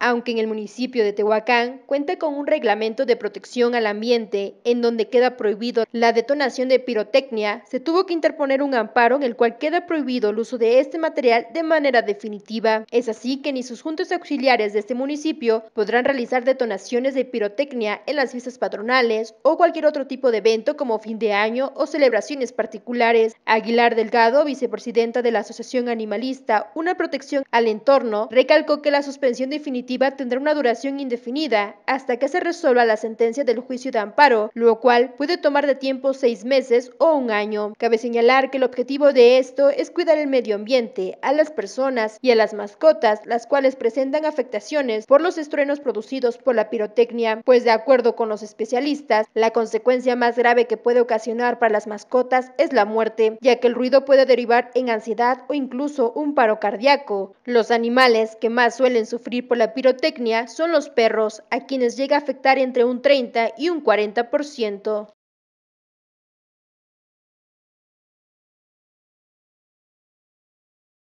aunque en el municipio de Tehuacán cuenta con un reglamento de protección al ambiente en donde queda prohibido la detonación de pirotecnia, se tuvo que interponer un amparo en el cual queda prohibido el uso de este material de manera definitiva. Es así que ni sus Juntos auxiliares de este municipio podrán realizar detonaciones de pirotecnia en las fiestas patronales o cualquier otro tipo de evento como fin de año o celebraciones particulares. Aguilar Delgado, vicepresidenta de la Asociación Animalista, una protección al entorno, recalcó que la suspensión definitiva tendrá una duración indefinida hasta que se resuelva la sentencia del juicio de amparo, lo cual puede tomar de tiempo seis meses o un año. Cabe señalar que el objetivo de esto es cuidar el medio ambiente, a las personas y a las mascotas, las cuales presentan afectaciones por los estrenos producidos por la pirotecnia, pues de acuerdo con los especialistas, la consecuencia más grave que puede ocasionar para las mascotas es la muerte, ya que el ruido puede derivar en ansiedad o incluso un paro cardíaco. Los animales que más suelen sufrir por la pirotecnia son los perros, a quienes llega a afectar entre un 30 y un 40%.